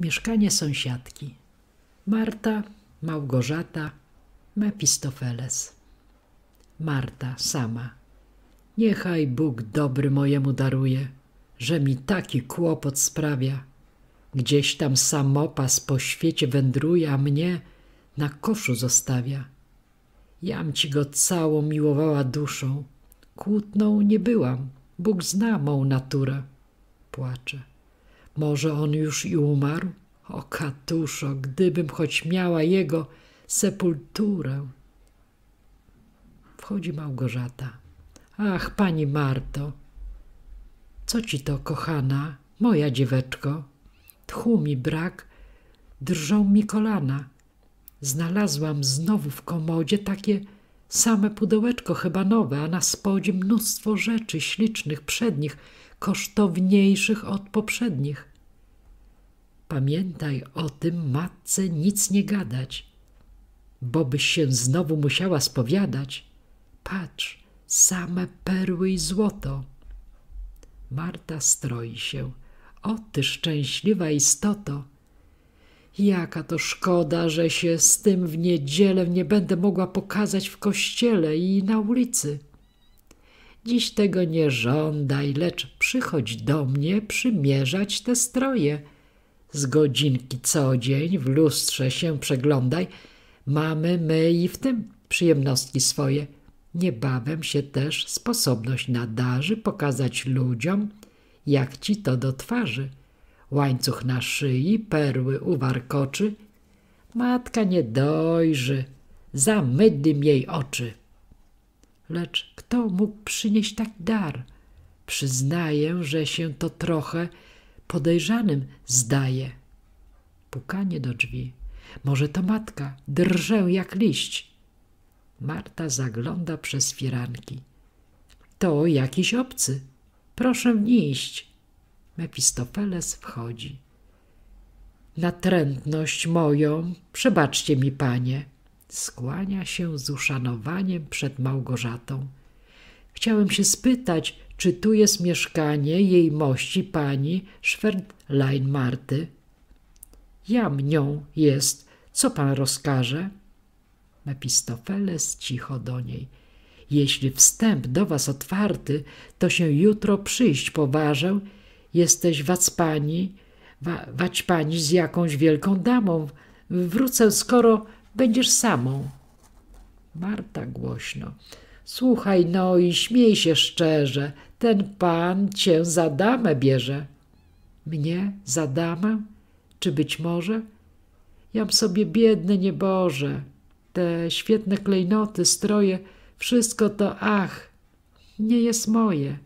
Mieszkanie sąsiadki. Marta, Małgorzata, Mepistofeles. Marta sama. Niechaj Bóg dobry mojemu daruje, że mi taki kłopot sprawia. Gdzieś tam samopas po świecie wędruje, a mnie na koszu zostawia. Jam ci go całą miłowała duszą. Kłótną nie byłam, Bóg zna mą naturę. Płacze. Może on już i umarł? O katuszo, gdybym choć miała jego sepulturę. Wchodzi Małgorzata. Ach, pani Marto, co ci to, kochana, moja dzieweczko? Tchu mi brak, drżą mi kolana. Znalazłam znowu w komodzie takie same pudełeczko chyba nowe, a na spodzie mnóstwo rzeczy ślicznych, przednich, kosztowniejszych od poprzednich. Pamiętaj o tym matce nic nie gadać, bo byś się znowu musiała spowiadać. Patrz, same perły i złoto. Marta stroi się. O ty szczęśliwa istoto! Jaka to szkoda, że się z tym w niedzielę nie będę mogła pokazać w kościele i na ulicy. Dziś tego nie żądaj, lecz przychodź do mnie przymierzać te stroje. Z godzinki co dzień w lustrze się przeglądaj, mamy my i w tym przyjemnostki swoje. Niebawem się też sposobność nadarzy pokazać ludziom, jak ci to do twarzy. Łańcuch na szyi, perły uwarkoczy. Matka nie dojrzy, zamydlim jej oczy. Lecz kto mógł przynieść taki dar – Przyznaję, że się to trochę podejrzanym zdaje. Pukanie do drzwi. Może to matka. Drżę jak liść. Marta zagląda przez firanki. To jakiś obcy. Proszę nie iść. Mefistofeles wchodzi. Natrętność moją, przebaczcie mi, panie. Skłania się z uszanowaniem przed Małgorzatą. Chciałem się spytać, czy tu jest mieszkanie jej mości pani Schwerlein Marty? Jam nią jest. Co pan rozkaże? Mepistofeles cicho do niej. Jeśli wstęp do was otwarty, to się jutro przyjść poważę. Jesteś wacpani, wa, waćpani z jakąś wielką damą. Wrócę, skoro będziesz samą. Marta głośno. Słuchaj no i śmiej się szczerze, ten pan cię za damę bierze. Mnie za damę? Czy być może? Jam sobie biedny nieboże, te świetne klejnoty, stroje, wszystko to ach, nie jest moje.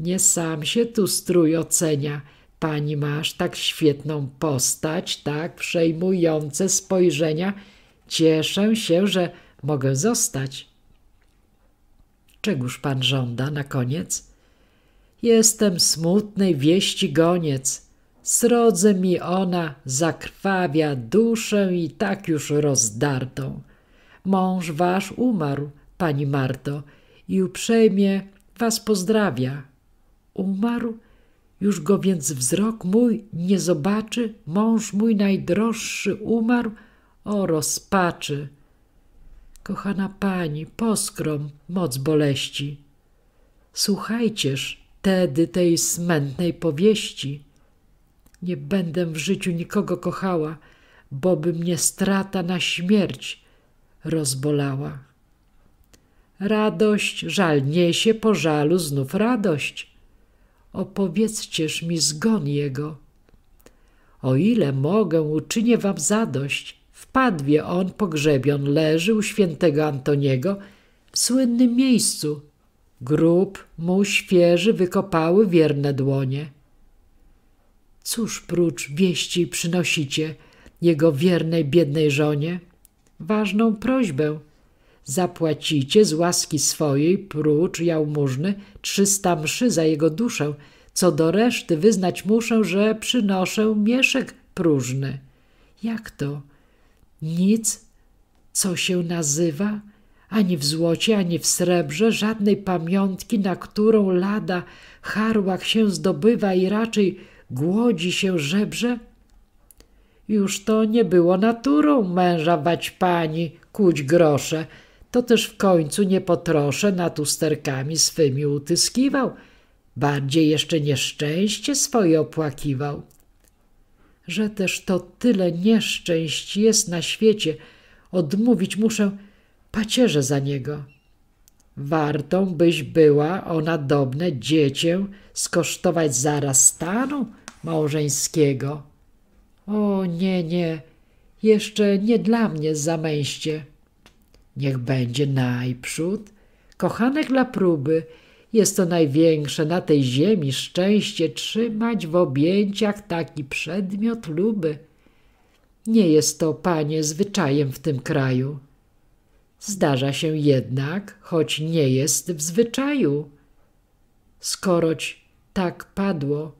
Nie sam się tu strój ocenia. Pani masz tak świetną postać, tak przejmujące spojrzenia. Cieszę się, że mogę zostać. Czegóż pan żąda na koniec? Jestem smutnej wieści goniec. Srodze mi ona zakrwawia duszę i tak już rozdartą. Mąż wasz umarł, pani Marto, i uprzejmie was pozdrawia. Umarł? Już go więc wzrok mój nie zobaczy? Mąż mój najdroższy umarł? O rozpaczy! Kochana pani, poskrom moc boleści. Słuchajcież tedy tej smętnej powieści. Nie będę w życiu nikogo kochała, boby mnie strata na śmierć rozbolała. Radość, żal niesie, po żalu znów radość. Opowiedzcież mi zgon jego. O ile mogę, uczynię wam zadość. Padwie on pogrzebion leży u świętego Antoniego w słynnym miejscu. Grób mu świeży wykopały wierne dłonie. Cóż prócz wieści przynosicie jego wiernej biednej żonie? Ważną prośbę. Zapłacicie z łaski swojej prócz jałmużny trzysta mszy za jego duszę, co do reszty wyznać muszę, że przynoszę mieszek próżny. Jak to? Nic, co się nazywa, ani w złocie, ani w srebrze, żadnej pamiątki, na którą lada harłach się zdobywa i raczej głodzi się żebrze? Już to nie było naturą męża bać pani, kuć grosze, to też w końcu nie potroszę nad usterkami swymi utyskiwał, bardziej jeszcze nieszczęście swoje opłakiwał że też to tyle nieszczęść jest na świecie, odmówić muszę pacierze za niego. Wartą byś była ona dobne dziecię skosztować zaraz stanu małżeńskiego. O nie, nie, jeszcze nie dla mnie zamęście. Niech będzie najprzód kochanek dla próby, jest to największe na tej ziemi szczęście trzymać w objęciach taki przedmiot luby. Nie jest to, panie, zwyczajem w tym kraju. Zdarza się jednak, choć nie jest w zwyczaju. Skoroć tak padło,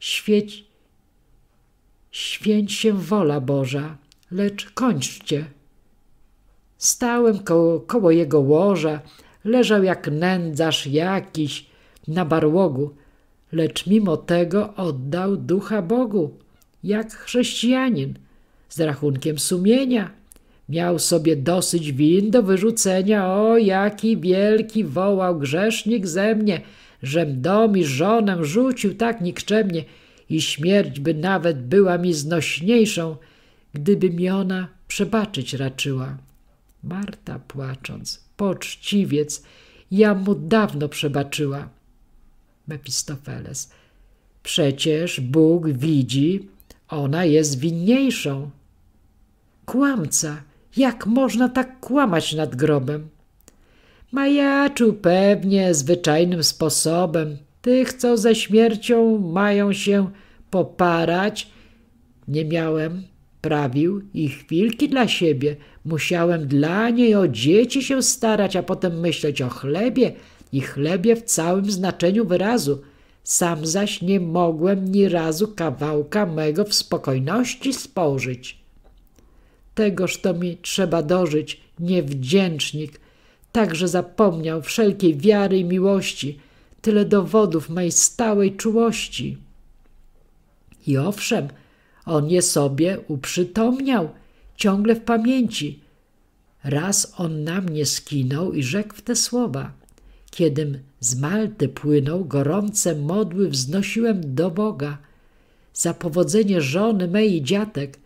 świeć, święć się wola Boża, lecz kończcie. Stałem koło, koło jego łoża, Leżał jak nędzarz jakiś na barłogu, lecz mimo tego oddał ducha Bogu, jak chrześcijanin, z rachunkiem sumienia. Miał sobie dosyć win do wyrzucenia. O, jaki wielki wołał grzesznik ze mnie, żem dom i żonę rzucił tak nikczemnie i śmierć by nawet była mi znośniejszą, gdyby mi ona przebaczyć raczyła. Marta płacząc poczciwiec, ja mu dawno przebaczyła. Mefistofeles. Przecież Bóg widzi, ona jest winniejszą. Kłamca, jak można tak kłamać nad grobem? Majaczył pewnie zwyczajnym sposobem. Tych, co ze śmiercią mają się poparać, nie miałem Prawił i wilki dla siebie. Musiałem dla niej o dzieci się starać, a potem myśleć o chlebie i chlebie w całym znaczeniu wyrazu. Sam zaś nie mogłem ni razu kawałka mego w spokojności spożyć. Tegoż to mi trzeba dożyć, niewdzięcznik. Także zapomniał wszelkiej wiary i miłości, tyle dowodów mej stałej czułości. I owszem, on je sobie uprzytomniał, ciągle w pamięci. Raz on na mnie skinął i rzekł te słowa. Kiedym z Malty płynął, gorące modły wznosiłem do Boga. Za powodzenie żony mej i dziatek.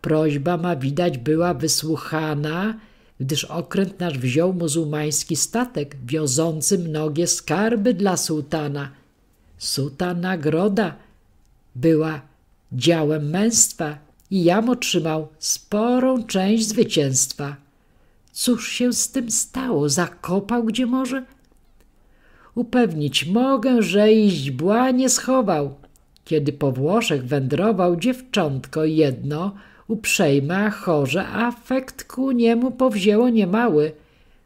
Prośba ma widać była wysłuchana, gdyż okręt nasz wziął muzułmański statek, wiozący mnogie skarby dla sułtana. Suta nagroda była działem męstwa i jam otrzymał sporą część zwycięstwa. Cóż się z tym stało? Zakopał gdzie może? Upewnić mogę, że iść bła nie schował. Kiedy po Włoszech wędrował dziewczątko jedno, uprzejme, chorze, afekt ku niemu powzięło niemały,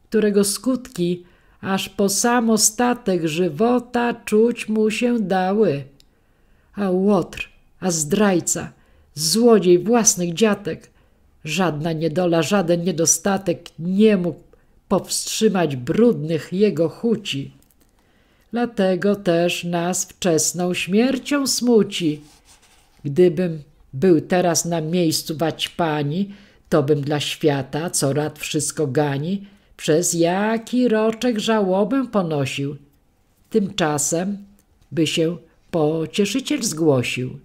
którego skutki aż po sam ostatek żywota czuć mu się dały. A Łotr a zdrajca, złodziej własnych dziatek. Żadna niedola, żaden niedostatek nie mógł powstrzymać brudnych jego chuci. Dlatego też nas wczesną śmiercią smuci. Gdybym był teraz na miejscu pani, to bym dla świata, co rad wszystko gani, przez jaki roczek żałobę ponosił. Tymczasem by się pocieszyciel zgłosił.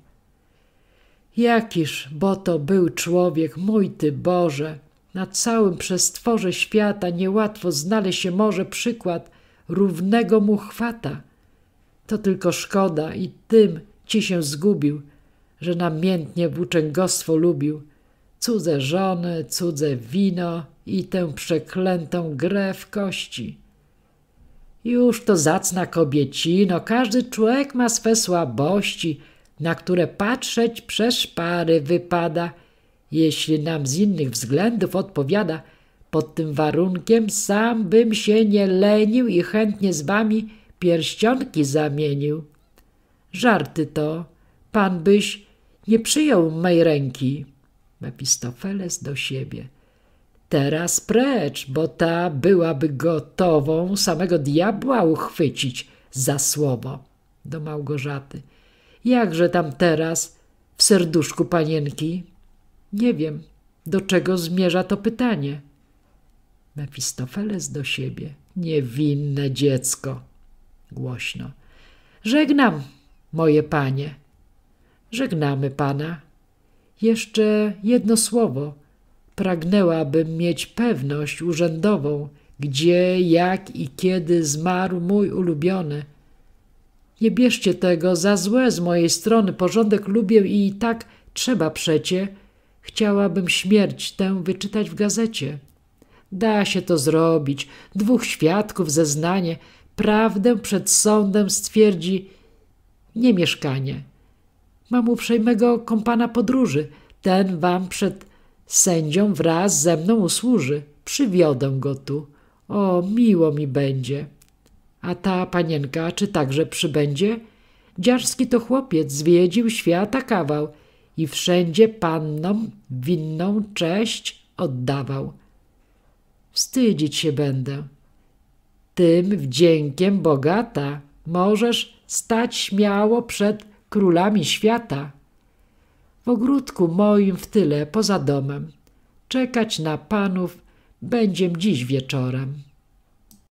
Jakiż bo to był człowiek, mój ty Boże! Na całym przestworze świata niełatwo znaleźć się może przykład równego mu chwata. To tylko szkoda i tym ci się zgubił, że namiętnie włóczęgostwo lubił. Cudze żony, cudze wino i tę przeklętą grę w kości. Już to zacna kobiecino, każdy człowiek ma swe słabości – na które patrzeć przez szpary wypada, jeśli nam z innych względów odpowiada, pod tym warunkiem sam bym się nie lenił i chętnie z wami pierścionki zamienił. Żarty to, pan byś nie przyjął mej ręki. Mepistofeles do siebie. Teraz precz, bo ta byłaby gotową samego diabła uchwycić za słowo. Do Małgorzaty. Jakże tam teraz, w serduszku panienki? Nie wiem, do czego zmierza to pytanie. Mefistofeles do siebie. Niewinne dziecko. Głośno. Żegnam, moje panie. Żegnamy pana. Jeszcze jedno słowo. Pragnęłabym mieć pewność urzędową, gdzie, jak i kiedy zmarł mój ulubiony – nie bierzcie tego za złe z mojej strony, porządek lubię i tak trzeba przecie. Chciałabym śmierć tę wyczytać w gazecie. Da się to zrobić. Dwóch świadków zeznanie, prawdę przed sądem stwierdzi nie mieszkanie. Mam uprzejmego kompana podróży. Ten wam przed sędzią wraz ze mną usłuży. Przywiodę go tu. O, miło mi będzie. A ta panienka czy także przybędzie? Dziarski to chłopiec, zwiedził świata kawał i wszędzie pannom winną cześć oddawał. Wstydzić się będę. Tym wdziękiem bogata możesz stać śmiało przed królami świata. W ogródku moim w tyle poza domem czekać na panów będziem dziś wieczorem.